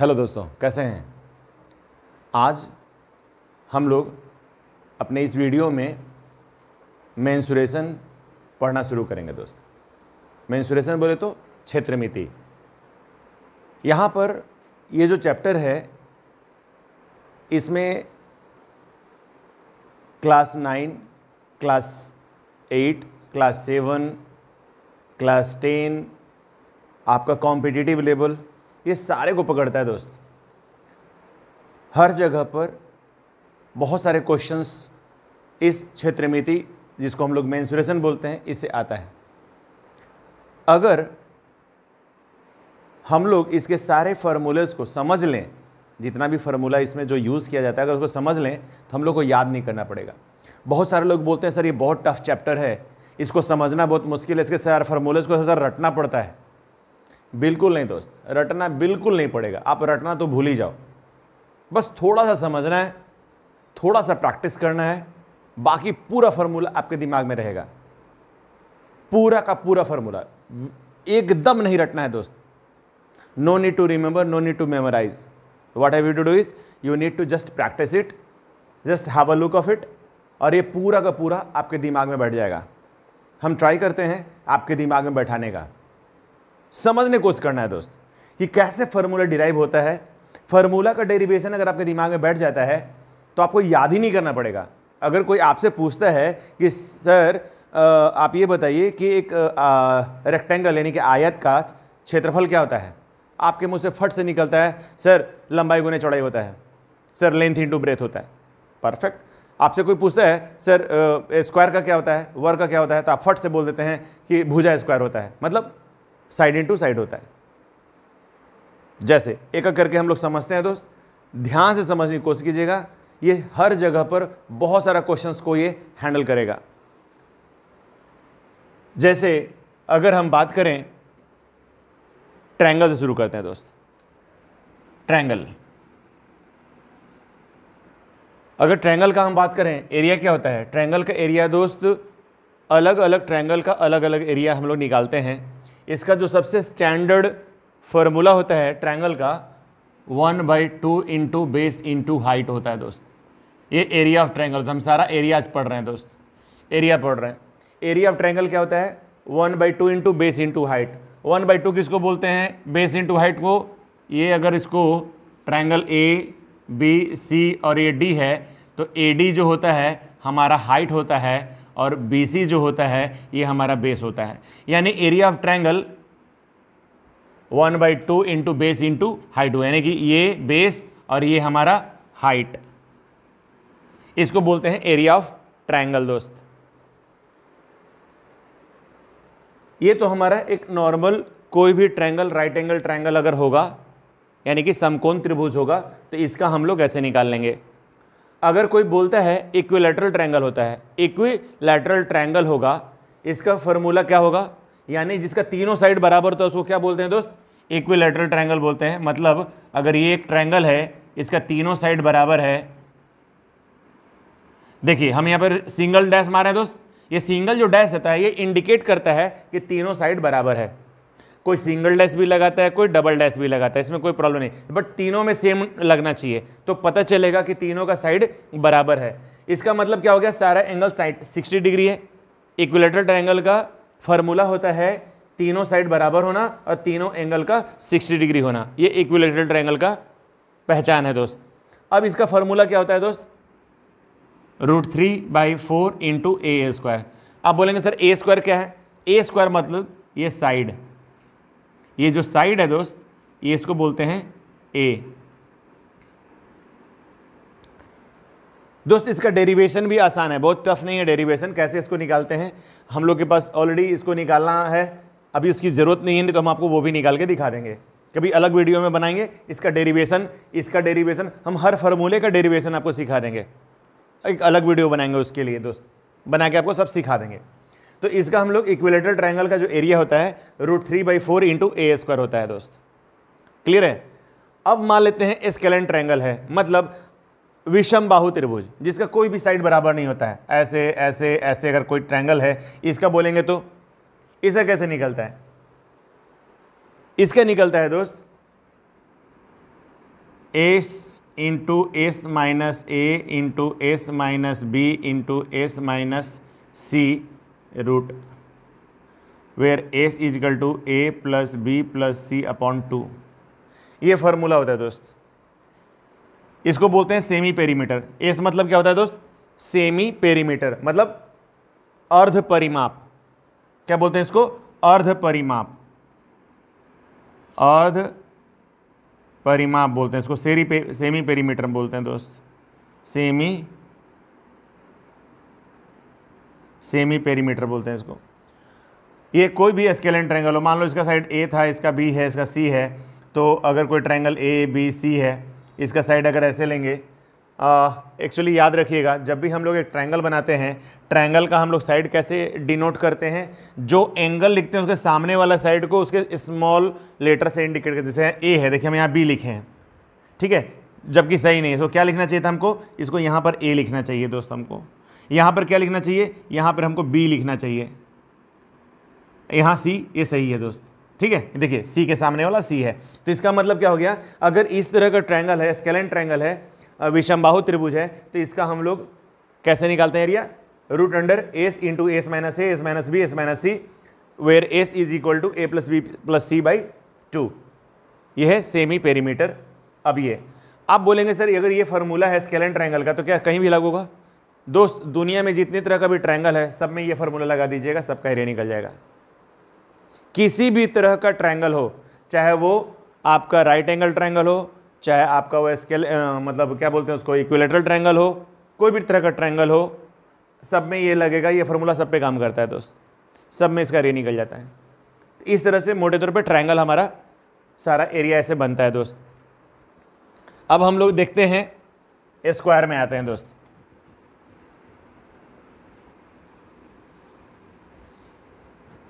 hello दोस्तों कैसे हैं आज हम लोग अपने इस वीडियो में मैंसुरेशन पढ़ना शुरू करेंगे दोस्त मैंसुरेशन बोले तो क्षेत्रमिति यहाँ पर ये जो चैप्टर है इसमें class nine class eight class seven class ten आपका कॉम्पिटिटिव लेवल ये सारे को पकड़ता है दोस्त हर जगह पर बहुत सारे क्वेश्चंस इस क्षेत्र थी जिसको हम लोग मैं बोलते हैं इससे आता है अगर हम लोग इसके सारे फार्मूलेज को समझ लें जितना भी फार्मूला इसमें जो यूज़ किया जाता है अगर उसको समझ लें तो हम लोग को याद नहीं करना पड़ेगा बहुत सारे लोग बोलते हैं सर ये बहुत टफ चैप्टर है इसको समझना बहुत मुश्किल है इसके सारे फार्मूलेज को सर रटना पड़ता है बिल्कुल नहीं दोस्त रटना बिल्कुल नहीं पड़ेगा आप रटना तो भूल ही जाओ बस थोड़ा सा समझना है थोड़ा सा प्रैक्टिस करना है बाकी पूरा फार्मूला आपके दिमाग में रहेगा पूरा का पूरा फार्मूला एकदम नहीं रटना है दोस्त no need to remember no need to memorise what have you to do is you need to just practise it just have a look of it और ये पूरा का पूरा आपके दिमाग में बैठ जाएगा हम ट्राई करते हैं आपके दिमाग में बैठाने का समझने कोशिश करना है दोस्त कि कैसे फार्मूला डिराइव होता है फार्मूला का डेरिवेशन अगर आपके दिमाग में बैठ जाता है तो आपको याद ही नहीं करना पड़ेगा अगर कोई आपसे पूछता है कि सर आप ये बताइए कि एक रेक्टेंगल यानी कि आयत का क्षेत्रफल क्या होता है आपके मुंह से फट से निकलता है सर लंबाई गुने चौड़ाई होता है सर लेंथ इंटू ब्रेथ होता है परफेक्ट आपसे कोई पूछता है सर स्क्वायर का क्या होता है वर्ग का क्या होता है तो आप फट से बोल देते हैं कि भुजा स्क्वायर होता है मतलब साइड इन टू साइड होता है जैसे एक एक करके हम लोग समझते हैं दोस्त ध्यान से समझने की कोशिश कीजिएगा ये हर जगह पर बहुत सारा क्वेश्चन को ये हैंडल करेगा जैसे अगर हम बात करें ट्रैंगल से शुरू करते हैं दोस्त ट्रैंगल अगर ट्रैंगल का हम बात करें एरिया क्या होता है ट्रैंगल का एरिया दोस्त अलग अलग ट्रैंगल का अलग अलग एरिया हम लोग निकालते हैं इसका जो सबसे स्टैंडर्ड फॉर्मूला होता है ट्रायंगल का one by two into base into height होता है दोस्त ये एरिया ऑफ ट्रायंगल तो हम सारा एरियाज पढ़ रहे हैं दोस्त एरिया पढ़ रहे हैं एरिया ऑफ ट्रायंगल क्या होता है one by two into base into height one by two किसको बोलते हैं बेस इंटू हाइट को ये अगर इसको ट्रायंगल ए बी सी और ये डी है तो ए डी जो होता है हमारा हाइट होता है और बी जो होता है ये हमारा बेस होता है यानी area of triangle one by two into base into height यानी कि ये बेस और ये हमारा हाइट इसको बोलते हैं एरिया ऑफ ट्रायंगल दोस्त ये तो हमारा एक नॉर्मल कोई भी ट्रायंगल राइट एंगल ट्रायंगल अगर होगा यानी कि समकोण त्रिभुज होगा तो इसका हम लोग ऐसे निकाल लेंगे अगर कोई बोलता है इक्विलेटरल ट्रैंगल होता है इक्विलेटरल ट्रैंगल होगा इसका फॉर्मूला क्या होगा यानी जिसका तीनों साइड बराबर होता है उसको क्या बोलते हैं दोस्त इक्विलेटरल ट्रैंगल बोलते हैं मतलब अगर ये एक ट्रैंगल है इसका तीनों साइड बराबर है देखिए हम यहाँ पर सिंगल डैश मारे हैं दोस्त ये सिंगल जो डैश होता है ये इंडिकेट करता है कि तीनों साइड बराबर है कोई सिंगल डैश भी लगाता है कोई डबल डैश भी लगाता है इसमें कोई प्रॉब्लम नहीं बट तीनों में सेम लगना चाहिए तो पता चलेगा कि तीनों का साइड बराबर है इसका मतलब क्या हो गया सारा एंगल साइड सिक्सटी डिग्री है इक्विलेटर ट्रायंगल का फार्मूला होता है तीनों साइड बराबर होना और तीनों एंगल का 60 डिग्री होना ये इक्विलेटरल ट्रायंगल का पहचान है दोस्त अब इसका फॉर्मूला क्या होता है दोस्त root three by four into A square आप बोलेंगे सर ए स्क्वायर क्या है ए स्क्वायर मतलब ये साइड ये जो साइड है दोस्त ये इसको बोलते हैं ए दोस्त इसका डेरिवेशन भी आसान है बहुत टफ नहीं है डेरिवेशन कैसे इसको निकालते हैं हम लोग के पास ऑलरेडी इसको निकालना है अभी उसकी ज़रूरत नहीं है तो हम आपको वो भी निकाल के दिखा देंगे कभी अलग वीडियो में बनाएंगे इसका डेरिवेशन इसका डेरिवेशन हम हर फार्मूले का डेरिवेशन आपको सिखा देंगे एक अलग वीडियो बनाएंगे उसके लिए दोस्त बना के आपको सब सिखा देंगे तो इसका हम लोग इक्विलेटर ट्राइंगल का जो एरिया होता है root three by four into A square होता है दोस्त क्लियर है अब मान लेते हैं स्केलन ट्राइंगल है मतलब विषम बाहु त्रिभुज जिसका कोई भी साइड बराबर नहीं होता है ऐसे ऐसे ऐसे अगर कोई ट्रैंगल है इसका बोलेंगे तो इसे कैसे निकलता है इसका निकलता है दोस्त S into S minus A into S minus B into S minus C root where s is equal to A plus B plus C upon two ये फॉर्मूला होता है दोस्त इसको बोलते हैं सेमी पेरीमीटर एस मतलब क्या होता है दोस्त सेमी पेरीमीटर मतलब अर्ध परिमाप क्या बोलते हैं इसको अर्ध परिमाप अर्ध परिमाप बोलते हैं इसको सेरी पे, सेमी पेरीमीटर बोलते हैं दोस्त सेमी सेमी पेरीमीटर बोलते हैं इसको ये कोई भी स्केलन ट्रैंगल हो मान लो इसका साइड ए था इसका बी है इसका सी है तो अगर कोई ट्रैंगल ए बी सी है इसका साइड अगर ऐसे लेंगे एक्चुअली याद रखिएगा जब भी हम लोग एक ट्रैंगल बनाते हैं ट्रैंगल का हम लोग साइड कैसे डिनोट करते हैं जो एंगल लिखते हैं उसके सामने वाला साइड को उसके स्मॉल लेटर से इंडिकेट करते जैसे ए है देखिए हम यहाँ बी लिखे हैं ठीक है जबकि सही नहीं है तो क्या लिखना चाहिए था हमको इसको यहाँ पर ए लिखना चाहिए दोस्त हमको यहाँ पर क्या लिखना चाहिए यहाँ पर हमको बी लिखना चाहिए यहाँ सी ये सही है दोस्त ठीक है देखिए सी के सामने वाला सी है तो इसका मतलब क्या हो गया अगर इस तरह का ट्रायंगल है स्केलन ट्रायंगल है विषमबाहु त्रिभुज है तो इसका हम लोग कैसे निकालते हैं area root under S into S minus A S minus B S minus C where S is equal to A plus B plus C by two यह है सेमी पेरीमीटर अब ये आप बोलेंगे सर अगर ये फार्मूला है स्केलन ट्रायंगल का तो क्या कहीं भी लागू होगा दोस्त दुनिया में जितनी तरह का भी ट्रायंगल है सब में ये फार्मूला लगा दीजिएगा सबका एरिया निकल जाएगा किसी भी तरह का ट्रायंगल हो चाहे वो आपका राइट एंगल ट्रायंगल हो चाहे आपका वो स्केल मतलब क्या बोलते हैं उसको इक्विलेटरल ट्रायंगल हो कोई भी तरह का ट्रायंगल हो सब में ये लगेगा ये फार्मूला सब पे काम करता है दोस्त सब में इसका रे निकल जाता है तो इस तरह से मोटे तौर पर ट्राइंगल हमारा सारा एरिया ऐसे बनता है दोस्त अब हम लोग देखते हैं स्क्वायर में आते हैं दोस्त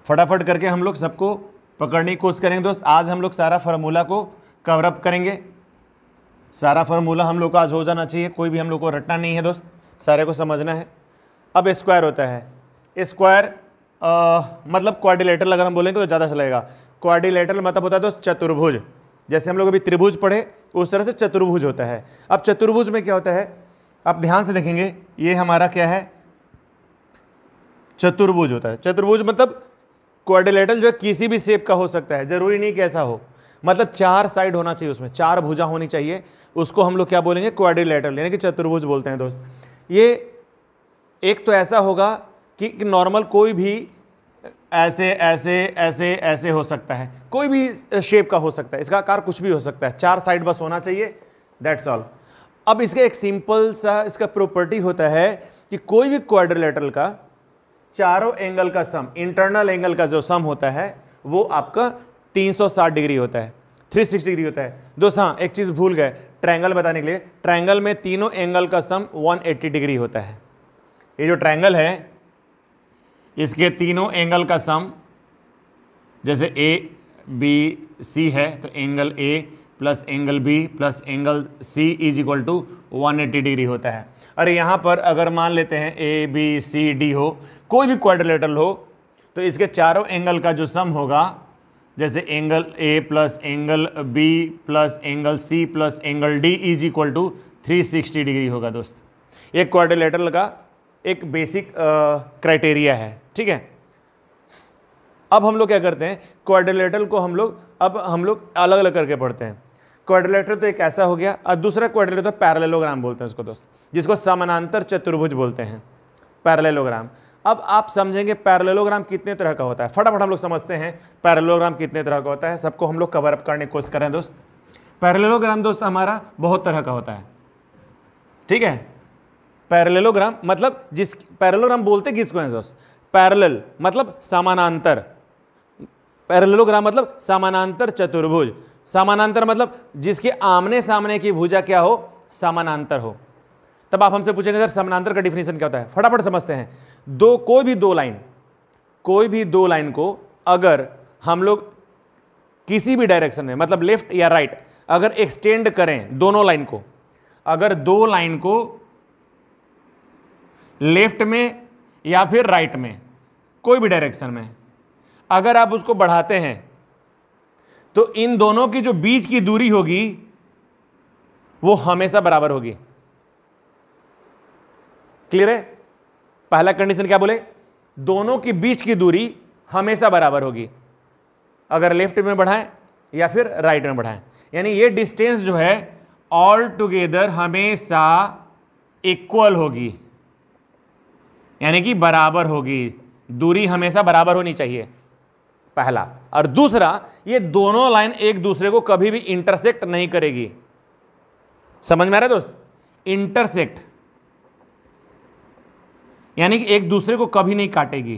फटाफट करके हम लोग सबको पकड़ने की कोशिश करेंगे दोस्त आज हम लोग सारा फार्मूला को कवरअप करेंगे सारा फार्मूला हम लोग को आज हो जाना चाहिए कोई भी हम लोग को रटना नहीं है दोस्त सारे को समझना है अब स्क्वायर होता है स्क्वायर मतलब क्वारिलेटर अगर हम बोलेंगे तो ज़्यादा चलेगा अच्छा क्वारिलेटरल मतलब होता है दोस्त चतुर्भुज जैसे हम लोग अभी त्रिभुज पढ़े उस तरह से चतुर्भुज होता है अब चतुर्भुज में क्या होता है आप ध्यान से देखेंगे ये हमारा क्या है चतुर्भुज होता है चतुर्भुज मतलब क्वाड्रिलेटरल जो किसी भी शेप का हो सकता है जरूरी नहीं कि ऐसा हो मतलब चार साइड होना चाहिए उसमें चार भुजा होनी चाहिए उसको हम लोग क्या बोलेंगे क्वाड्रिलेटरल यानी कि चतुर्भुज बोलते हैं दोस्त ये एक तो ऐसा होगा कि नॉर्मल कोई भी ऐसे ऐसे ऐसे ऐसे हो सकता है कोई भी शेप का हो सकता है इसका आकार कुछ भी हो सकता है चार साइड बस होना चाहिए दैट्स ऑल अब इसका एक सिंपल सा इसका प्रॉपर्टी होता है कि कोई भी क्वाड्रिलेटरल का चारों एंगल का सम इंटरनल एंगल का जो सम होता है वो आपका 360 डिग्री होता है 360 डिग्री होता है दोस्त हाँ एक चीज़ भूल गए ट्रायंगल बताने के लिए ट्रायंगल में तीनों एंगल का सम 180 डिग्री होता है ये जो ट्रायंगल है इसके तीनों एंगल का सम जैसे ए बी सी है तो angle A plus angle B plus angle C is equal to one degree होता है अरे यहाँ पर अगर मान लेते हैं ए बी सी डी हो कोई भी क्वाड्रिलेटरल हो तो इसके चारों एंगल का जो सम होगा जैसे angle A plus angle B plus angle C plus angle D is equal to three sixty degree होगा दोस्त एक क्वाड्रिलेटरल का एक बेसिक क्राइटेरिया है ठीक है अब हम लोग क्या करते हैं क्वाड्रिलेटरल को हम लोग अब हम लोग अलग अलग करके पढ़ते हैं क्वाड्रिलेटर तो एक ऐसा हो गया और दूसरा क्वाड्रिलेटर पैरेललोग्राम तो बोलते हैं उसको दोस्त जिसको समानांतर चतुर्भुज बोलते हैं पैरेललोग्राम अब आप समझेंगे पैरेलोग्राम कितने तरह का होता है फटाफट हम लोग समझते हैं पैरेलोग्राम कितने तरह का होता है सबको हम लोग कवर अप करने की कोशिश कर रहे हैं दोस्त पैरेलोग्राम दोस्त हमारा बहुत तरह का होता है ठीक है पैरेलोग्राम मतलब जिस पैरेलोग्राम बोलते किसको हैं दोस्त पैरेलल मतलब समानांतर पैरेलोग्राम मतलब समानांतर चतुर्भुज समानांतर मतलब जिसके आमने सामने की भुजा क्या हो समानांतर हो तब आप हमसे पूछेंगे सर समानांतर का डिफिनेशन क्या होता है फटाफट समझते हैं दो कोई भी दो लाइन कोई भी दो लाइन को अगर हम लोग किसी भी डायरेक्शन में मतलब लेफ्ट या राइट अगर एक्सटेंड करें दोनों लाइन को अगर दो लाइन को लेफ्ट में या फिर राइट में कोई भी डायरेक्शन में अगर आप उसको बढ़ाते हैं तो इन दोनों की जो बीच की दूरी होगी वो हमेशा बराबर होगी क्लियर है पहला कंडीशन क्या बोले दोनों के बीच की दूरी हमेशा बराबर होगी अगर लेफ्ट में बढ़ाएं या फिर राइट में बढ़ाएं यानी ये डिस्टेंस जो है ऑल टुगेदर हमेशा इक्वल होगी यानी कि बराबर होगी दूरी हमेशा बराबर होनी चाहिए पहला और दूसरा ये दोनों लाइन एक दूसरे को कभी भी इंटरसेक्ट नहीं करेगी समझ में आ रहा है दोस्त इंटरसेक्ट यानी कि एक दूसरे को कभी नहीं काटेगी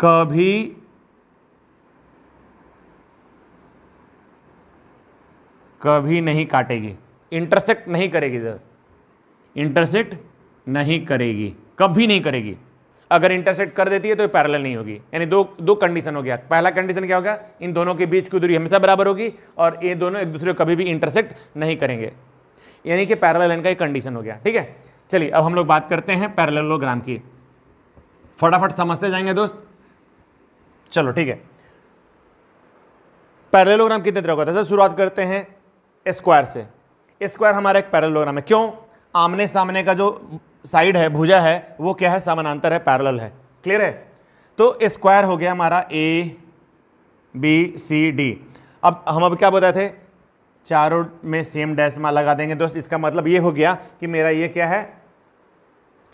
कभी कभी नहीं काटेगी इंटरसेक्ट नहीं करेगी सर इंटरसेक्ट नहीं करेगी कभी नहीं करेगी अगर इंटरसेक्ट कर देती है तो पैरेलल नहीं होगी यानी दो दो कंडीशन हो गया पहला कंडीशन क्या होगा इन दोनों के बीच की दूरी हमेशा बराबर होगी और ये दोनों एक दूसरे को कभी भी इंटरसेक्ट नहीं करेंगे यानी कि पैरेलल लाइन का एक कंडीशन हो गया ठीक है चलिए अब हम लोग बात करते हैं पैरेललोग्राम की फटाफट समझते जाएंगे दोस्त चलो ठीक है पैरेललोग्राम कितने तरह का होता है सर शुरुआत करते हैं स्क्वायर से स्क्वायर हमारा एक पैरेललोग्राम है क्यों आमने सामने का जो साइड है भुजा है वो क्या है समानांतर है पैरेलल है क्लियर है तो स्क्वायर हो गया हमारा ए बी सी डी अब हम अब क्या बताए थे चारों में सेम डैश मार लगा देंगे दोस्त इसका मतलब ये हो गया कि मेरा ये क्या है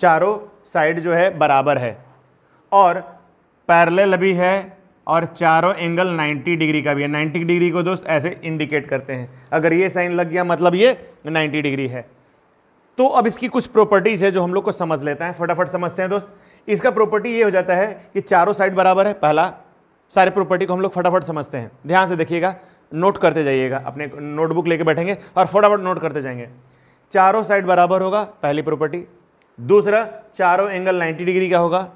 चारों साइड जो है बराबर है और पैरेलल भी है और चारों एंगल 90 डिग्री का भी है 90 डिग्री को दोस्त ऐसे इंडिकेट करते हैं अगर ये साइन लग गया मतलब ये 90 डिग्री है तो अब इसकी कुछ प्रॉपर्टीज़ है जो हम लोग को समझ लेते हैं फटाफट समझते हैं दोस्त इसका प्रॉपर्टी ये हो जाता है कि चारों साइड बराबर है पहला सारे प्रॉपर्टी को हम लोग फटाफट समझते हैं ध्यान से देखिएगा नोट करते जाइएगा अपने नोटबुक लेके बैठेंगे और फटाफट नोट करते जाएंगे चारों साइड बराबर होगा पहली प्रॉपर्टी दूसरा चारों एंगल 90 डिग्री का होगा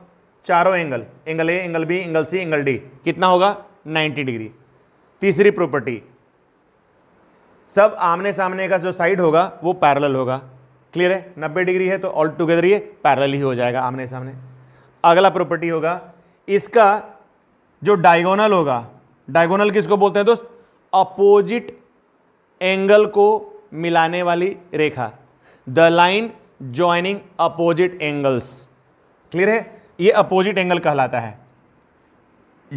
चारों angle angle A angle B angle C angle D कितना होगा 90 डिग्री तीसरी प्रॉपर्टी सब आमने सामने का जो साइड होगा वो पैरल होगा क्लियर है नब्बे डिग्री है तो ऑल टुगेदर ये पैरल ही हो जाएगा आमने सामने अगला प्रॉपर्टी होगा इसका जो डायगोनल होगा डायगोनल किसको बोलते हैं दोस्त अपोजिट एंगल को मिलाने वाली रेखा the line joining opposite angles clear है ये अपोजिट एंगल कहलाता है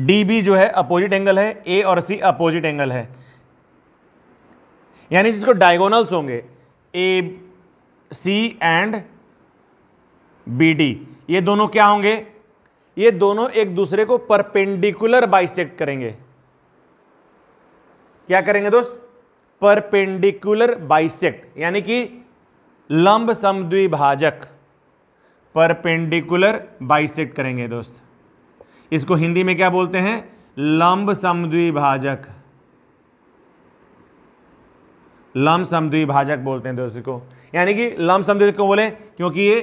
डी बी जो है अपोजिट एंगल है ए और सी अपोजिट एंगल है यानी जिसको डायगोनल्स होंगे A C and B D ये दोनों क्या होंगे ये दोनों एक दूसरे को परपेंडिकुलर बाइसेक्ट करेंगे क्या करेंगे दोस्त परपेंडिकुलर बाइसेक्ट यानी कि लंब समद्विभाजक परपेंडिकुलर बाइसेक्ट करेंगे दोस्त इसको हिंदी में क्या बोलते हैं लंब समद्विभाजक लंब समद्विभाजक बोलते हैं दोस्त को यानी कि लंब समद्विभाजक को बोले क्योंकि ये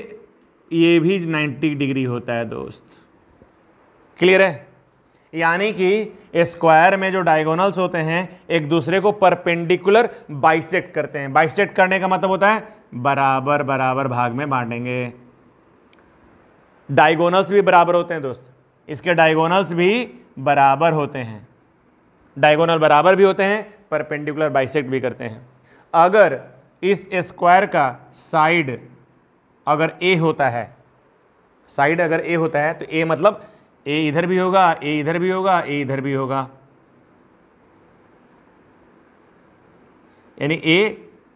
ये भी 90 डिग्री होता है दोस्त क्लियर है यानी कि स्क्वायर में जो डायगोनल्स होते हैं एक दूसरे को परपेंडिकुलर बाइसेट करते हैं बाइसेट करने का मतलब होता है बराबर बराबर भाग में बांटेंगे डायगोनल्स भी बराबर होते हैं दोस्त इसके डायगोनल्स भी बराबर होते हैं डायगोनल बराबर भी होते हैं परपेंडिकुलर बाइसेट भी करते हैं अगर इस स्क्वायर का साइड अगर ए होता है साइड अगर ए होता है तो ए मतलब ए इधर भी होगा ए इधर भी होगा ए इधर भी होगा यानी ए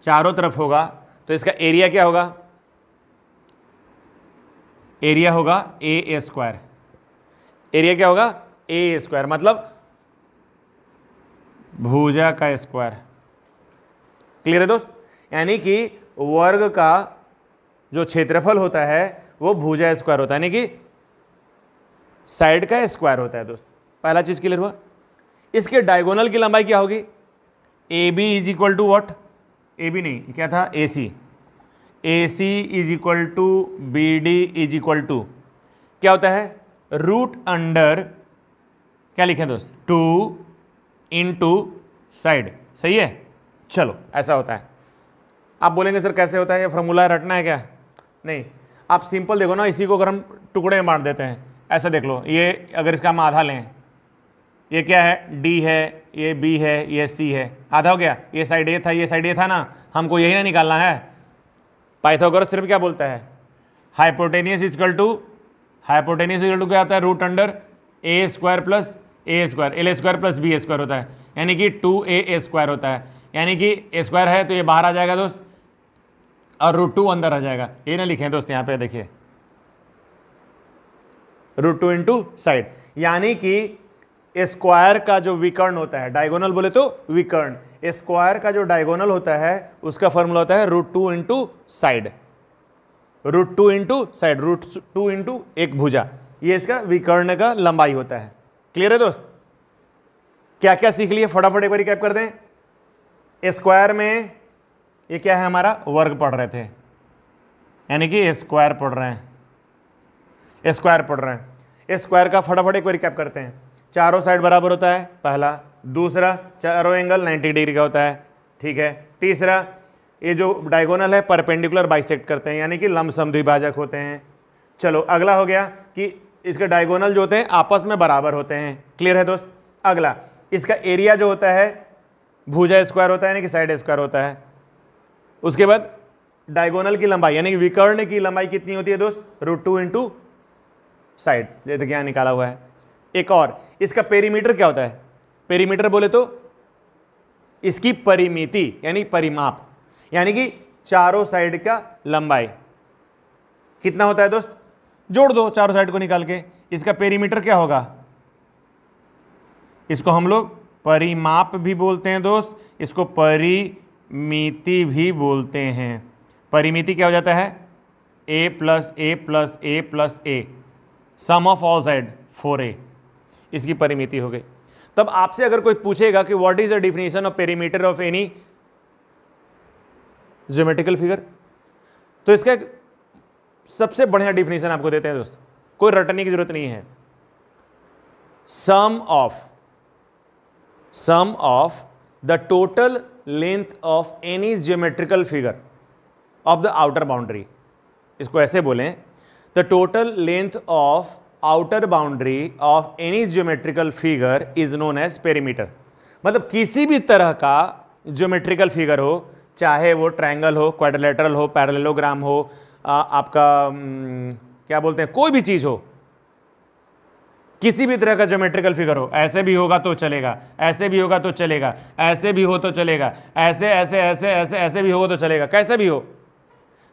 चारों तरफ होगा तो इसका एरिया क्या होगा एरिया होगा ए ए स्क्वायर एरिया क्या होगा ए ए स्क्वायर मतलब भुजा का स्क्वायर क्लियर है दोस्त यानी कि वर्ग का जो क्षेत्रफल होता है वो भुजा स्क्वायर होता है यानी कि साइड का स्क्वायर होता है दोस्त पहला चीज़ क्लियर हुआ इसके डायगोनल की लंबाई क्या होगी A B is equal to what A B नहीं क्या था A C A C is equal to B D is equal to क्या होता है रूट अंडर क्या लिखे दोस्त टू इन टू साइड सही है चलो ऐसा होता है आप बोलेंगे सर कैसे होता है ये फॉर्मूला रटना है क्या नहीं आप सिंपल देखो ना इसी को अगर हम टुकड़े में बांट देते हैं ऐसा देख लो ये अगर इसका हम आधा लें ये क्या है डी है ये बी है ये सी है आधा हो गया ये साइड ए था ये साइड ए था ना हमको यही ना निकालना है पाइथागोरस सिर्फ क्या बोलता है hypotenuse is equal to hypotenuse is equal to क्या होता है root under A square plus A square L square plus B square होता है यानी कि टू ए स्क्वायर होता है यानी कि ए स्क्वायर है तो ये बाहर आ जाएगा दोस्त और रूट टू अंदर आ जाएगा ये ना लिखें दोस्त यहाँ पे देखिए रूट टू इंटू साइड यानी कि स्क्वायर का जो विकर्ण होता है डायगोनल बोले तो विकर्ण स्क्वायर का जो डायगोनल होता है उसका फॉर्मूला होता है root two into side root two into side root two into एक भुजा ये इसका विकर्ण का लंबाई होता है क्लियर है दोस्त क्या क्या सीख लिए फटाफट एक बार कैप कर दें स्क्वायर में ये क्या है हमारा वर्ग पढ़ रहे थे यानी कि स्क्वायर पढ़ रहे हैं स्क्वायर पढ़ रहे हैं स्क्वायर का फटाफट एक बार कैप करते हैं चारों साइड बराबर होता है पहला दूसरा चारों एंगल 90 डिग्री का होता है ठीक है तीसरा ये जो डायगोनल है परपेंडिकुलर बाइसेक्ट करते हैं यानी कि लमसम द्विभाजक होते हैं चलो अगला हो गया कि इसके डायगोनल जो होते हैं आपस में बराबर होते हैं क्लियर है दोस्त अगला इसका एरिया जो होता है भूजा स्क्वायर होता है यानी कि साइड स्क्वायर होता है उसके बाद डायगोनल की लंबाई यानी कि विकर्ण की लंबाई कितनी होती है दोस्त रूट टू इंटू साइड जैसे कि यहाँ निकाला हुआ है एक और इसका पेरीमीटर क्या होता है पेरीमीटर बोले तो इसकी परिमिति यानी परिमाप यानी कि चारों साइड का लंबाई कितना होता है दोस्त जोड़ दो चारों साइड को निकाल के इसका पेरीमीटर क्या होगा इसको हम लोग परिमाप भी बोलते हैं दोस्त इसको परिमिति भी बोलते हैं परिमिति क्या हो जाता है A plus A plus A plus A sum of all Z four A इसकी परिमिति हो गई तब आपसे अगर कोई पूछेगा कि what is the definition of perimeter of any geometrical figure तो इसका एक सबसे बढ़िया डिफिनेशन आपको देते हैं दोस्तों कोई रटने की जरूरत नहीं है sum of sum of the total length of any geometrical figure of the outer boundary इसको ऐसे बोलें the total length of outer boundary of any geometrical figure is known as perimeter मतलब किसी भी तरह का geometrical figure हो चाहे वो triangle हो quadrilateral हो parallelogram हो आ, आपका न, क्या बोलते हैं कोई भी चीज़ हो किसी भी तरह का ज्योमेट्रिकल फिगर हो ऐसे भी होगा तो चलेगा ऐसे भी होगा तो चलेगा ऐसे भी हो तो चलेगा ऐसे ऐसे ऐसे ऐसे ऐसे भी होगा तो चलेगा कैसे भी हो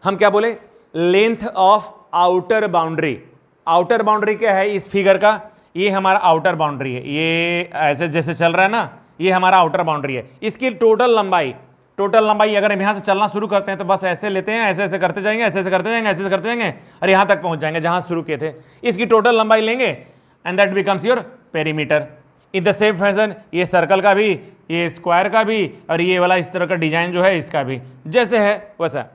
हम क्या बोले length of outer boundary outer boundary क्या है इस फिगर का ये हमारा आउटर बाउंड्री है ये ऐसे जैसे चल रहा है ना ये हमारा आउटर बाउंड्री है इसकी टोटल लंबाई टोटल लंबाई अगर हम यहाँ से चलना शुरू करते हैं तो बस ऐसे लेते हैं ऐसे ऐसे करते जाएंगे ऐसे ऐसे करते जाएंगे ऐसे ऐसे करते जाएंगे और यहाँ तक पहुँच जाएंगे जहाँ शुरू किए थे इसकी टोटल लंबाई लेंगे and that becomes your perimeter in the same fashion ये सर्कल का भी ये स्क्वायर का भी और ये वाला इस तरह का डिजाइन जो है इसका भी जैसे है वैसा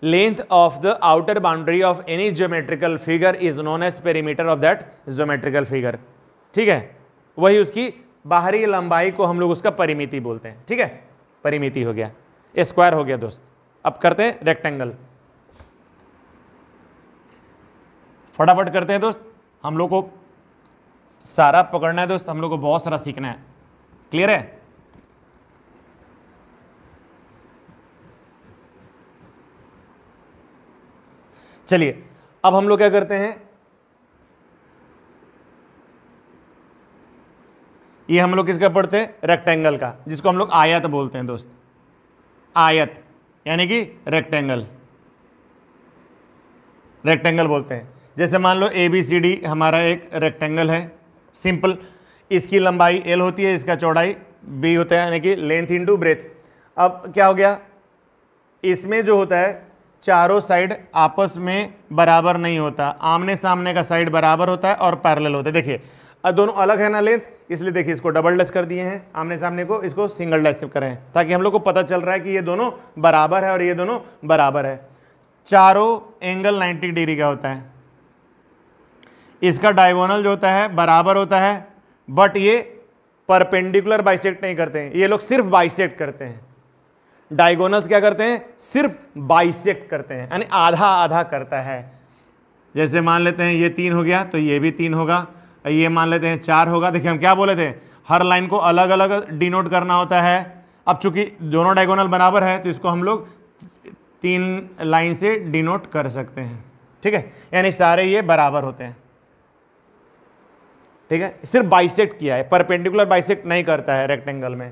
length of the outer boundary of any geometrical figure is known as perimeter of that geometrical figure ठीक है वही उसकी बाहरी लंबाई को हम लोग उसका परिमिति बोलते हैं ठीक है परिमिति हो गया स्क्वायर हो गया दोस्त अब करते हैं रेक्टेंगल फटाफट करते हैं दोस्त हम लोग को सारा पकड़ना है दोस्त हम लोग को बहुत सारा सीखना है क्लियर है चलिए अब हम लोग क्या करते हैं ये हम लोग किसका पढ़ते हैं रेक्टेंगल का जिसको हम लोग आयत बोलते हैं दोस्त आयत यानी कि रेक्टेंगल रेक्टेंगल बोलते हैं जैसे मान लो ए बी सी डी हमारा एक रेक्टेंगल है सिंपल इसकी लंबाई एल होती है इसका चौड़ाई बी होता है यानी कि लेंथ इंटू ब्रेथ अब क्या हो गया इसमें जो होता है चारों साइड आपस में बराबर नहीं होता आमने सामने का साइड बराबर होता है और पैरेलल होता है देखिए अब दोनों अलग है ना लेंथ इसलिए देखिए इसको डबल डैश कर दिए हैं आमने सामने को इसको सिंगल डैश करें ताकि हम लोग को पता चल रहा है कि ये दोनों बराबर है और ये दोनों बराबर है चारों एंगल 90 डिग्री का होता है इसका डायगोनल जो होता है बराबर होता है बट ये परपेंडिकुलर बाइसेक्ट नहीं करते हैं ये लोग सिर्फ बाइसेक्ट करते हैं डायगोनल्स क्या करते हैं सिर्फ बाइसेक्ट करते हैं यानी आधा आधा करता है जैसे मान लेते हैं ये तीन हो गया तो ये भी तीन होगा ये मान लेते हैं चार होगा देखिए हम क्या बोले थे हर लाइन को अलग अलग डिनोट करना होता है अब चूंकि दोनों डायगोनल बराबर है तो इसको हम लोग तीन लाइन से डिनोट कर सकते हैं ठीक है यानी सारे ये बराबर होते हैं ठीक है सिर्फ बाइसेक्ट किया है परपेंडिकुलर बाइसेक्ट नहीं करता है रेक्टेंगल में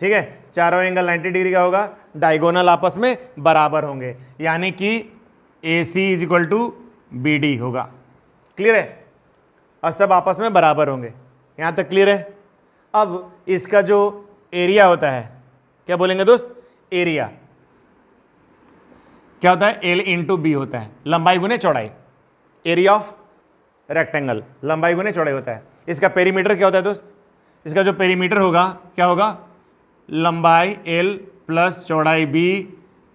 ठीक है चारों एंगल 90 डिग्री का होगा डायगोनल आपस में बराबर होंगे यानी कि A C is equal to B D होगा क्लियर है और सब आपस में बराबर होंगे यहाँ तक क्लियर है अब इसका जो एरिया होता है क्या बोलेंगे दोस्त एरिया क्या होता है एल इंटू बी होता है लंबाई गुने चौड़ाई एरिया ऑफ रेक्टेंगल लंबाई गुने चौड़ाई होता है इसका पेरीमीटर क्या होता है दोस्त इसका जो पेरीमीटर होगा क्या होगा लंबाई एल प्लस चौड़ाई बी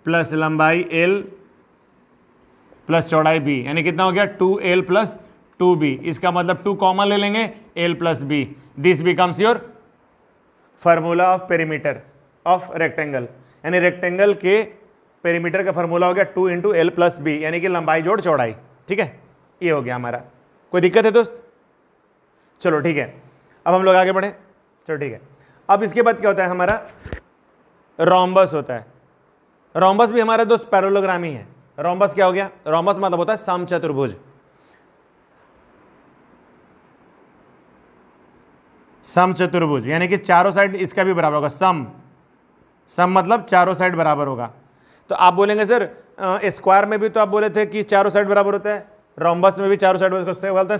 प्लस लंबाई एल प्लस चौड़ाई बी यानी कितना हो गया two L plus two B इसका मतलब टू कॉमन ले लेंगे L plus B this becomes your formula of perimeter of rectangle यानी रेक्टेंगल के पेरीमीटर का फार्मूला हो गया two into L plus B यानी कि लंबाई जोड़ चौड़ाई ठीक है ये हो गया हमारा कोई दिक्कत है दोस्त चलो ठीक है अब हम लोग आगे बढ़े चलो ठीक है अब इसके बाद क्या होता है हमारा रोम्बस होता है रोम्बस भी हमारा दोस्त पैरोलोग्राम ही है रोम्बस क्या हो गया रोम्बस मतलब होता है सम सम चतुर्भुज यानी कि चारों साइड इसका भी बराबर होगा सम सम मतलब चारों साइड बराबर होगा तो आप बोलेंगे सर स्क्वायर में भी तो आप बोले थे कि चारों साइड बराबर होता है रोम्बस में भी चारों साइड बोलते हैं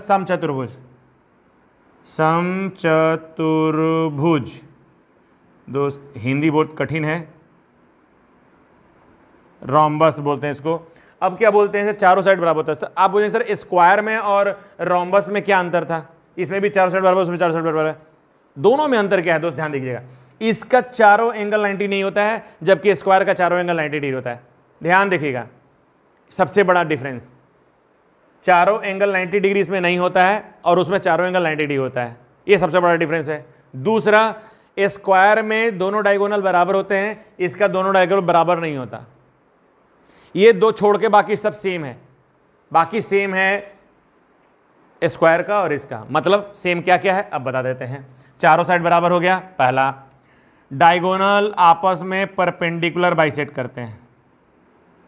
सम चतुर्भुज दोस्त हिंदी बहुत कठिन है रॉम्बस बोलते हैं इसको अब क्या बोलते हैं चारों साइड बराबर होता है सर आप बोलिए सर स्क्वायर में और रोम्बस में क्या अंतर था इसमें भी चारों साइड बराबर उसमें चारों साइड बराबर है दोनों में अंतर क्या है दोस्त ध्यान दीजिएगा इसका चारों एंगल 90 नहीं होता है जबकि स्क्वायर का चारों एंगल 90 डिग्री होता है ध्यान देखिएगा सबसे बड़ा डिफरेंस चारों एंगल 90 डिग्री इसमें नहीं होता है और उसमें चारों एंगल 90 डिग्री होता है ये सबसे बड़ा डिफरेंस है दूसरा स्क्वायर में दोनों डायगोनल बराबर होते हैं इसका दोनों डायगोनल बराबर नहीं होता ये दो छोड़ के बाकी सब सेम है बाकी सेम है स्क्वायर का और इसका मतलब सेम क्या क्या है अब बता देते हैं चारों साइड बराबर हो गया पहला डायगोनल आपस में परपेंडिकुलर बाइसेट करते हैं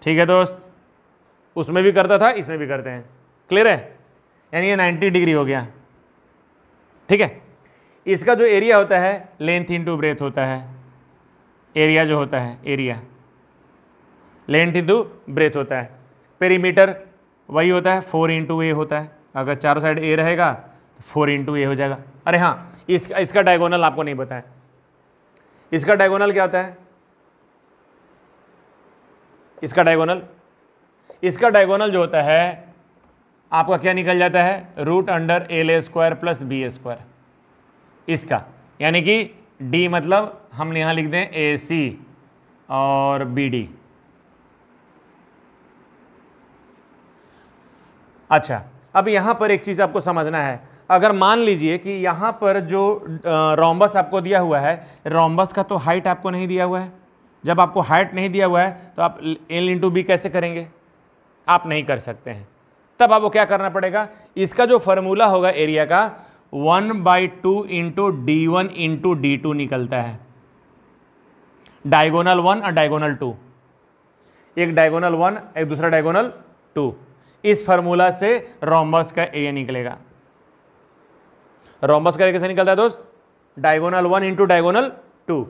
ठीक है दोस्त उसमें भी करता था इसमें भी करते हैं क्लियर है यानी ये 90 डिग्री हो गया ठीक है इसका जो एरिया होता है लेंथ इंटू ब्रेथ होता है एरिया जो होता है एरिया लेंथ इंटू ब्रेथ होता है पेरीमीटर वही होता है फोर इंटू ए होता है अगर चारों साइड ए रहेगा तो फोर इंटू ए हो जाएगा अरे हाँ इसका इसका डायगोनल आपको नहीं पता है इसका डायगोनल क्या होता है इसका डायगोनल इसका डायगोनल जो होता है आपका क्या निकल जाता है root under L A square plus B A square इसका यानी कि डी मतलब हम यहाँ लिख दें ए सी और बी डी अच्छा अब यहाँ पर एक चीज़ आपको समझना है अगर मान लीजिए कि यहाँ पर जो रोम्बस आपको दिया हुआ है रोम्बस का तो हाइट आपको नहीं दिया हुआ है जब आपको हाइट नहीं दिया हुआ है तो आप एल इंटू बी कैसे करेंगे आप नहीं कर सकते हैं तब आपको क्या करना पड़ेगा इसका जो फॉर्मूला होगा एरिया का one by two into D one into D two निकलता है डायगोनल वन और डायगोनल टू एक डायगोनल वन एक दूसरा डायगोनल टू इस फॉर्मूला से रोमबस का एरिया निकलेगा रोमबस का एरिया कैसे निकलता है दोस्त diagonal one into diagonal two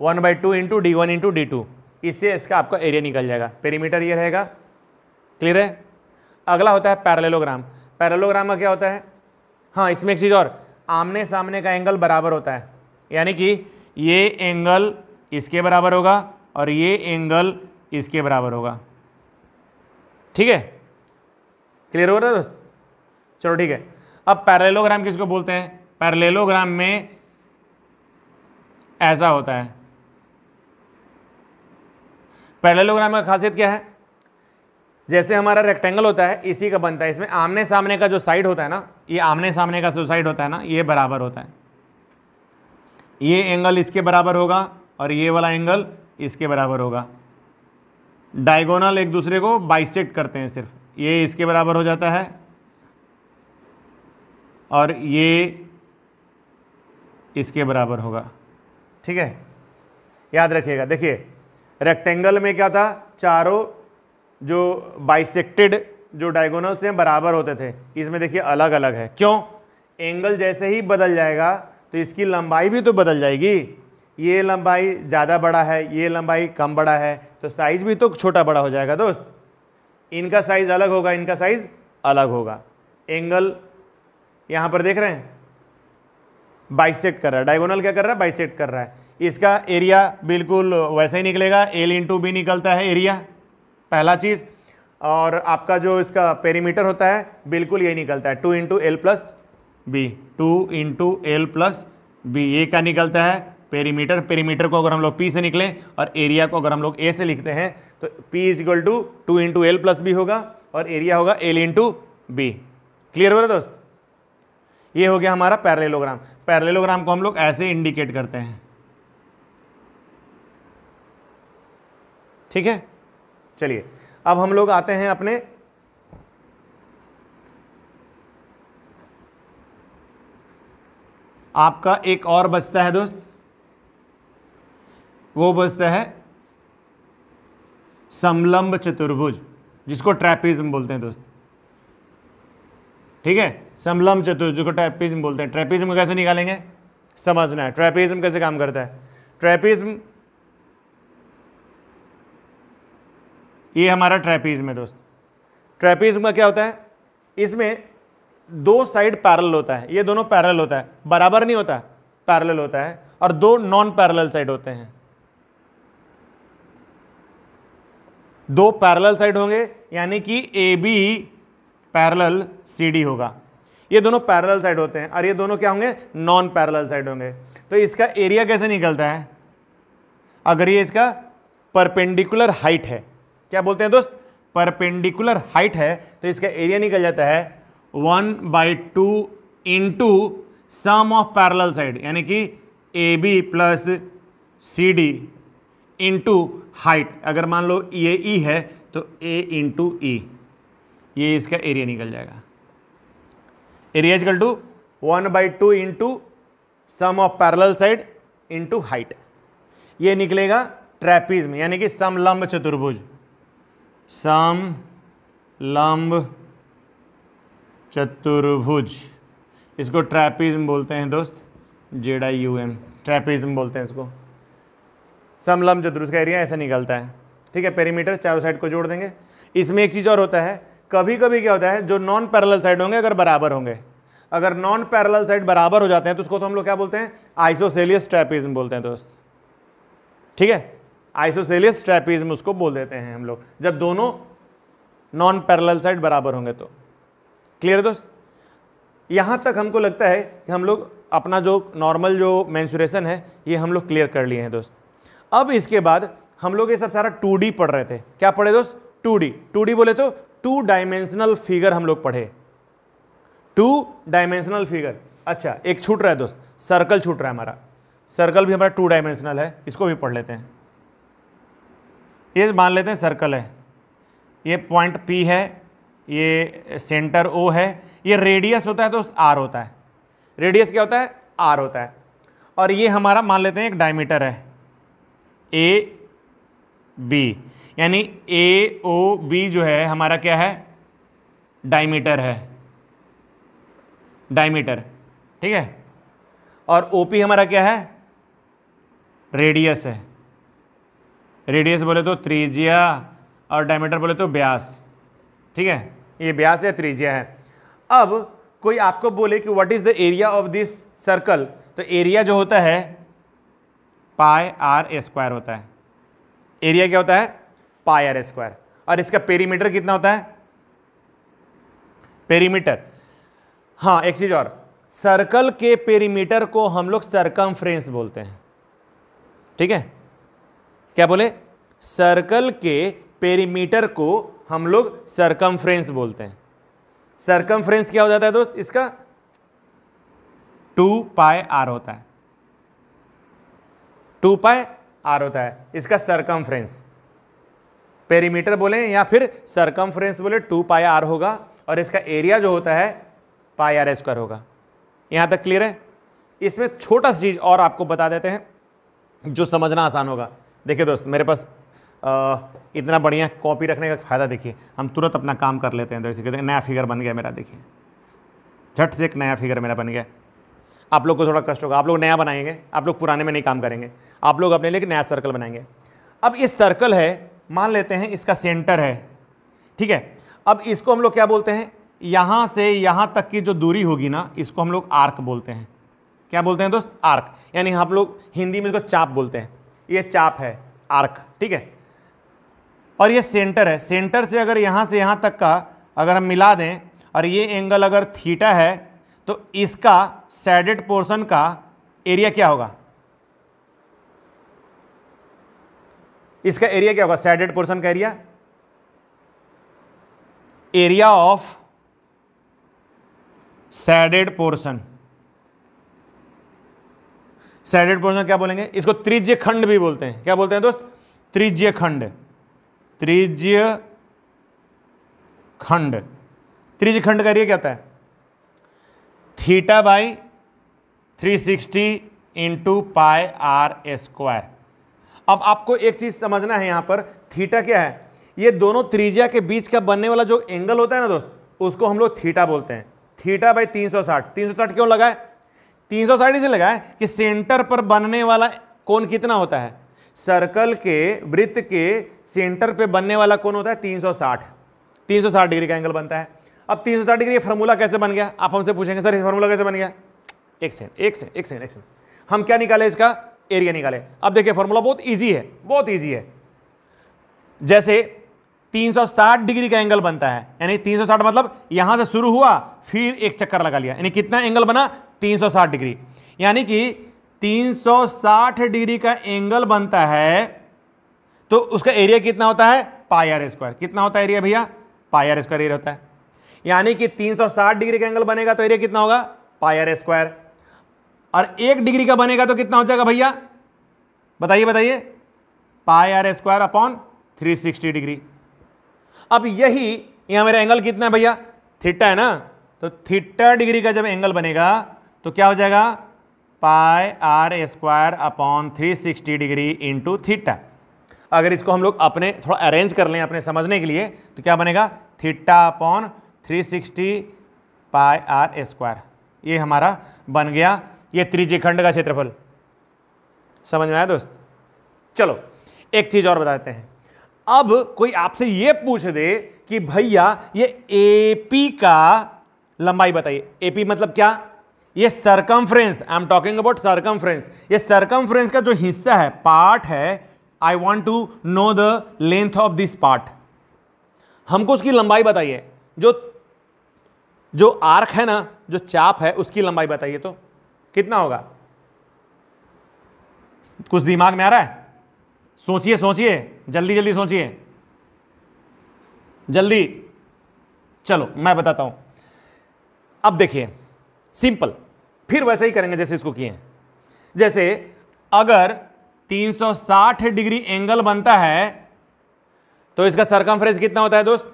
one by two into D one into D two इससे इसका आपका एरिया निकल जाएगा पेरीमीटर ये रहेगा क्लियर है अगला होता है पैरेलोग्राम पैरेलोग्राम का क्या होता है हाँ इसमें एक चीज़ और आमने सामने का एंगल बराबर होता है यानी कि ये एंगल इसके बराबर होगा और ये एंगल इसके बराबर होगा ठीक है क्लियर हो रहा है दोस्त चलो ठीक है अब पैरेलोग्राम किसको बोलते हैं पैरेलोग्राम में ऐसा होता है पैरेलोग्राम का खासियत क्या है जैसे हमारा रेक्टेंगल होता है इसी का बनता है इसमें आमने सामने का जो साइड होता है ना ये आमने सामने का जो साइड होता है ना ये बराबर होता है ये एंगल इसके बराबर होगा और ये वाला एंगल इसके बराबर होगा डायगोनल एक दूसरे को बाइसेट करते हैं सिर्फ ये इसके बराबर हो जाता है और ये इसके बराबर होगा ठीक है याद रखिएगा देखिए रेक्टेंगल में क्या था चारों जो बाइसेक्टेड जो डायगोनल्स हैं बराबर होते थे इसमें देखिए अलग अलग है क्यों एंगल जैसे ही बदल जाएगा तो इसकी लंबाई भी तो बदल जाएगी ये लंबाई ज़्यादा बड़ा है ये लंबाई कम बड़ा है तो साइज़ भी तो छोटा बड़ा हो जाएगा दोस्त इनका साइज़ अलग होगा इनका साइज़ अलग होगा एंगल यहाँ पर देख रहे हैं बाइसेट कर रहा है डायगोनल क्या कर रहा है बाइसेट कर रहा है इसका एरिया बिल्कुल वैसे ही निकलेगा एल इंटू बी निकलता है एरिया पहला चीज़ और आपका जो इसका पेरीमीटर होता है बिल्कुल यही निकलता है two into L plus B two into L plus B ये क्या निकलता है पेरीमीटर पेरीमीटर को अगर हम लोग पी से निकलें और एरिया को अगर हम लोग ए से लिखते हैं तो P is equal to two into L plus B होगा और एरिया होगा एल इंटू बी क्लियर हो रहा दोस्त ये हो गया हमारा पैरेलोग्राम पैरेलोग्राम को हम लोग ऐसे इंडिकेट करते हैं ठीक है चलिए अब हम लोग आते हैं अपने आपका एक और बचता है दोस्त वो बचता है समलंब चतुर्भुज जिसको ट्रैपिज्म बोलते हैं दोस्त ठीक है समलंब चतुर्भुज को ट्रैपिज्म बोलते हैं ट्रैपिज्म कैसे निकालेंगे समझना है ट्रैपिज्म कैसे काम करता है ट्रैपिज्म ये हमारा ट्रैपीज़ में दोस्त ट्रैपीज़ में क्या होता है इसमें दो साइड पैरल होता है ये दोनों पैरल होता है बराबर नहीं होता पैरल होता है और दो नॉन पैरल साइड होते हैं दो पैरल साइड होंगे यानी कि A B parallel C D होगा ये दोनों पैरल साइड होते हैं और ये दोनों क्या होंगे नॉन पैरल साइड होंगे तो इसका एरिया कैसे निकलता है अगर ये इसका परपेंडिकुलर हाइट है क्या बोलते हैं दोस्त परपेंडिकुलर हाइट है तो इसका एरिया निकल जाता है one by two into sum of parallel side यानी कि A B plus C D into height अगर मान लो ये ई e है तो ए इंटू ई ये इसका एरिया निकल जाएगा area is equal to one by two into sum of parallel side into height ये निकलेगा ट्रैपीज में यानी कि समलंब चतुर्भुज सम लंब चतुर्भुज इसको ट्रैपिज्म बोलते हैं दोस्त जेडा यू एम ट्रैपिज्म बोलते हैं इसको सम लंब चतुर्भुज का एरिया ऐसा निकलता है ठीक है पेरीमीटर चारों साइड को जोड़ देंगे इसमें एक चीज़ और होता है कभी कभी क्या होता है जो नॉन पैरेलल साइड होंगे अगर बराबर होंगे अगर नॉन पैरेलल साइड बराबर हो जाते हैं तो उसको तो हम लोग क्या बोलते हैं आइसोसेलियस ट्रैपिज्म बोलते हैं दोस्त ठीक है आइसोसेलियस ट्रैपिज्म उसको बोल देते हैं हम लोग जब दोनों नॉन पैरल साइड बराबर होंगे तो क्लियर है दोस्त यहाँ तक हमको लगता है कि हम लोग अपना जो नॉर्मल जो मैंसुरेशन है ये हम लोग क्लियर कर लिए हैं दोस्त अब इसके बाद हम लोग ये सब सारा टू पढ़ रहे थे क्या पढ़े दोस्त टू डी बोले तो टू डायमेंशनल फिगर हम लोग पढ़े टू डायमेंशनल फिगर अच्छा एक छूट रहा है दोस्त सर्कल छूट रहा है हमारा सर्कल भी हमारा टू डायमेंशनल है इसको भी पढ़ लेते हैं ये मान लेते हैं सर्कल है ये पॉइंट पी है ये सेंटर ओ है ये रेडियस होता है तो आर होता है रेडियस क्या होता है आर होता है और ये हमारा मान लेते हैं एक डायमीटर है ए बी यानी ए ओ बी जो है हमारा क्या है डायमीटर है डायमीटर ठीक है और ओ पी हमारा क्या है रेडियस है रेडियस बोले तो त्रिज्या और डायमीटर बोले तो ब्यास ठीक है ये ब्यास या त्रिज्या है अब कोई आपको बोले कि what is the area of this circle तो एरिया जो होता है पाई आर स्क्वायर होता है एरिया क्या होता है पाई आर स्क्वायर और इसका पेरीमीटर कितना होता है पेरीमीटर हाँ एक चीज़ और सर्कल के पेरीमीटर को हम लोग सर्कम बोलते हैं ठीक है क्या बोले सर्कल के पेरीमीटर को हम लोग सरकमफ्रेंस बोलते हैं सरकमफ्रेंस क्या हो जाता है दोस्त इसका टू पाए आर होता है टू पाए आर होता है इसका सरकमफ्रेंस पेरीमीटर बोले या फिर सरकमफ्रेंस बोले टू पाए आर होगा और इसका एरिया जो होता है पाए आर स्क्वायर होगा यहां तक क्लियर है इसमें छोटा सी चीज़ और आपको बता देते हैं जो समझना आसान होगा देखिए दोस्त मेरे पास इतना बढ़िया कॉपी रखने का फ़ायदा देखिए हम तुरंत अपना काम कर लेते हैं देखिए नया फिगर बन गया मेरा देखिए झट से एक नया फिगर मेरा बन गया आप लोग को थोड़ा कष्ट होगा आप लोग नया बनाएंगे आप लोग पुराने में नहीं काम करेंगे आप लोग अपने लिए नया सर्कल बनाएंगे अब इस सर्कल है मान लेते हैं इसका सेंटर है ठीक है अब इसको हम लोग क्या बोलते हैं यहाँ से यहाँ तक की जो दूरी होगी ना इसको हम लोग आर्क बोलते हैं क्या बोलते हैं दोस्त आर्क यानी हम लोग हिंदी में इसको चाप बोलते हैं ये चाप है आर्क ठीक है और ये सेंटर है सेंटर से अगर यहाँ से यहाँ तक का अगर हम मिला दें और ये एंगल अगर थीटा है तो इसका सैडेड पोर्शन का एरिया क्या होगा इसका एरिया क्या होगा सैडेड पोर्शन का area area of shaded portion shaded portion क्या बोलेंगे इसको त्रिज्य खंड भी बोलते हैं क्या बोलते हैं दोस्त त्रिज्य खंड त्रिज्य खंड त्रिज्य खंड का ये क्या होता है theta by 360 sixty into pi R square अब आपको एक चीज़ समझना है यहां पर थीटा क्या है ये दोनों त्रिज्या के बीच का बनने वाला जो एंगल होता है ना दोस्त उसको हम लोग थीटा बोलते हैं थीटा बाई 360 360 क्यों लगा है तीन सौ साइड इसलिए लगाए कि सेंटर पर बनने वाला कौन कितना होता है सर्कल के वृत्त के सेंटर पे बनने वाला कौन होता है 360 360 डिग्री का एंगल बनता है अब 360 डिग्री फॉर्मूला कैसे बन गया आप हमसे पूछेंगे सर ये फॉर्मूला कैसे बन गया एक सेकंड एक सेकंड एक सेकंड एक सेकंड हम क्या निकाले इसका एरिया निकाले अब देखिए फॉर्मूला बहुत ईजी है बहुत ईजी है जैसे 360 डिग्री का एंगल बनता है यानी 360 मतलब यहां से शुरू हुआ फिर एक चक्कर लगा लिया यानी कितना एंगल बना 360 डिग्री यानी कि 360 डिग्री का एंगल बनता है तो उसका एरिया कितना होता है पायर स्क्वायर कितना होता है एरिया भैया पायर स्क्वायर एरिया होता है यानी कि 360 डिग्री का एंगल बनेगा तो एरिया कितना होगा पायर स्क्वायर और एक डिग्री का बनेगा तो कितना हो जाएगा भैया बताइए बताइए पायर स्क्वायर अपॉन 360 डिग्री अब यही यहां मेरा एंगल कितना है भैया थीटा है ना तो थीटा डिग्री का जब एंगल बनेगा तो क्या हो जाएगा pi R square upon three sixty degree into theta अगर इसको हम लोग अपने थोड़ा अरेंज कर लें अपने समझने के लिए तो क्या बनेगा theta upon three sixty pi R square ये हमारा बन गया ये त्रिज्य खंड का क्षेत्रफल समझ में आया दोस्त चलो एक चीज़ और बताते हैं अब कोई आपसे ये पूछ दे कि भैया ये एपी का लंबाई बताइए एपी मतलब क्या ये circumference I am talking about circumference ये सरकमफ्रेंस का जो हिस्सा है पार्ट है I want to know the length of this part हमको उसकी लंबाई बताइए जो जो आर्क है ना जो चाप है उसकी लंबाई बताइए तो कितना होगा कुछ दिमाग में आ रहा है सोचिए सोचिए जल्दी जल्दी सोचिए जल्दी चलो मैं बताता हूं अब देखिए सिंपल फिर वैसे ही करेंगे जैसे इसको किए हैं जैसे अगर 360 डिग्री एंगल बनता है तो इसका सरकमफ्रेंस कितना होता है दोस्त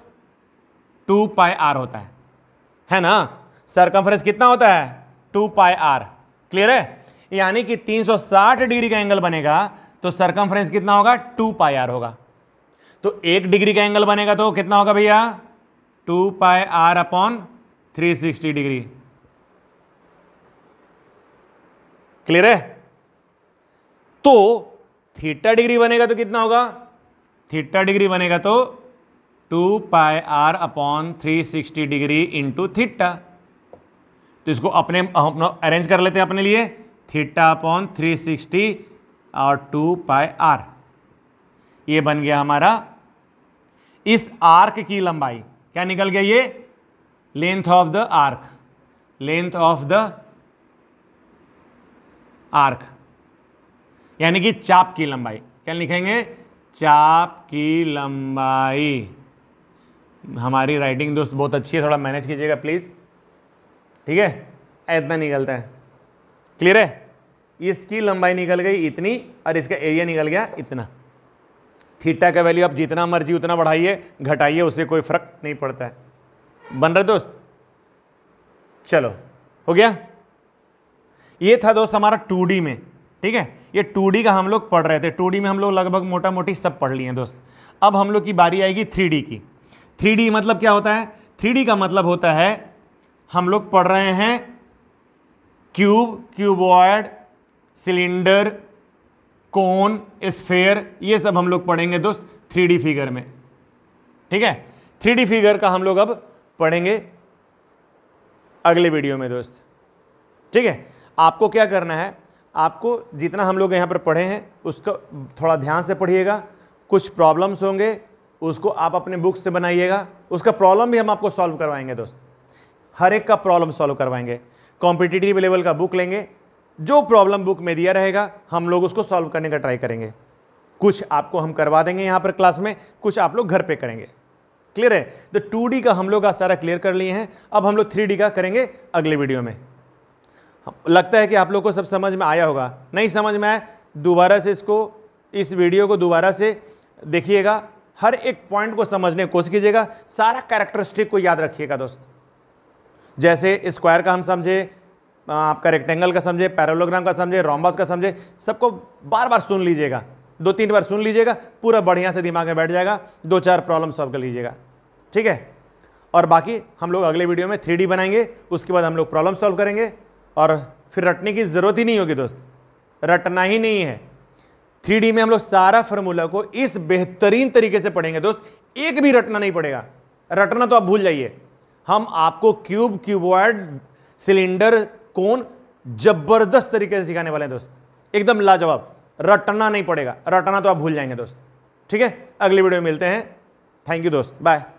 टू पाई आर होता है है ना सरकमफ्रेंस कितना होता है टू पाई आर क्लियर है यानी कि 360 डिग्री का एंगल बनेगा तो सरकमफ्रेंस कितना होगा टू पाई आर होगा तो एक डिग्री का एंगल बनेगा तो कितना होगा भैया two pi R upon three sixty degree clear है तो थीटा डिग्री बनेगा तो कितना होगा थीटा डिग्री बनेगा तो two pi R upon three sixty degree into theta तो इसको अपने अपना अरेंज कर लेते हैं अपने लिए थीटा अपॉन थ्री सिक्सटी और टू पाई आर ये बन गया हमारा इस आर्क की लंबाई क्या निकल गया ये length of the arc length of the arc यानी कि चाप की लंबाई क्या लिखेंगे चाप की लंबाई हमारी राइटिंग दोस्त बहुत अच्छी है थोड़ा मैनेज कीजिएगा प्लीज़ ठीक है इतना निकलता है क्लियर है इसकी लंबाई निकल गई इतनी और इसका एरिया निकल गया इतना थीटा का वैल्यू आप जितना मर्जी उतना बढ़ाइए घटाइए उससे कोई फर्क नहीं पड़ता है बन रहे दोस्त चलो हो गया ये था दोस्त हमारा टू में ठीक है ये टू का हम लोग पढ़ रहे थे टू में हम लोग लगभग मोटा मोटी सब पढ़ लिए हैं दोस्त अब हम लोग की बारी आएगी थ्री की थ्री मतलब क्या होता है थ्री का मतलब होता है हम लोग पढ़ रहे हैं cube cuboid cylinder cone sphere ये सब हम लोग पढ़ेंगे दोस्त थ्री फिगर में ठीक है थ्री फिगर का हम लोग अब पढ़ेंगे अगले वीडियो में दोस्त ठीक है आपको क्या करना है आपको जितना हम लोग यहाँ पर पढ़े हैं उसको थोड़ा ध्यान से पढ़िएगा कुछ प्रॉब्लम्स होंगे उसको आप अपने बुक से बनाइएगा उसका प्रॉब्लम भी हम आपको सॉल्व करवाएंगे दोस्त हर एक का प्रॉब्लम सॉल्व करवाएंगे कॉम्पिटिटिव लेवल का बुक लेंगे जो प्रॉब्लम बुक में दिया रहेगा हम लोग उसको सॉल्व करने का ट्राई करेंगे कुछ आपको हम करवा देंगे यहाँ पर क्लास में कुछ आप लोग घर पे करेंगे क्लियर है तो टू का हम लोग आज सारा क्लियर कर लिए हैं अब हम लोग थ्री का करेंगे अगले वीडियो में लगता है कि आप लोग को सब समझ में आया होगा नहीं समझ में आए दोबारा से इसको इस वीडियो को दोबारा से देखिएगा हर एक पॉइंट को समझने की कोशिश कीजिएगा सारा कैरेक्टरिस्टिक को याद रखिएगा दोस्त जैसे स्क्वायर का हम समझे आपका रेक्टेंगल का समझे पैरोलोग्राम का समझे रोमबस का समझे सबको बार बार सुन लीजिएगा दो तीन बार सुन लीजिएगा पूरा बढ़िया से दिमाग में बैठ जाएगा दो चार प्रॉब्लम सॉल्व कर लीजिएगा ठीक है और बाकी हम लोग अगले वीडियो में थ्री बनाएंगे उसके बाद हम लोग प्रॉब्लम सॉल्व करेंगे और फिर रटने की ज़रूरत ही नहीं होगी दोस्त रटना ही नहीं है थ्री में हम लोग सारा फार्मूला को इस बेहतरीन तरीके से पढ़ेंगे दोस्त एक भी रटना नहीं पड़ेगा रटना तो आप भूल जाइए हम आपको क्यूब क्यूबॉयड सिलेंडर कोन जबरदस्त तरीके से सिखाने वाले हैं दोस्त एकदम लाजवाब रटना नहीं पड़ेगा रटना तो आप भूल जाएंगे दोस्त ठीक है अगली वीडियो में मिलते हैं थैंक यू दोस्त बाय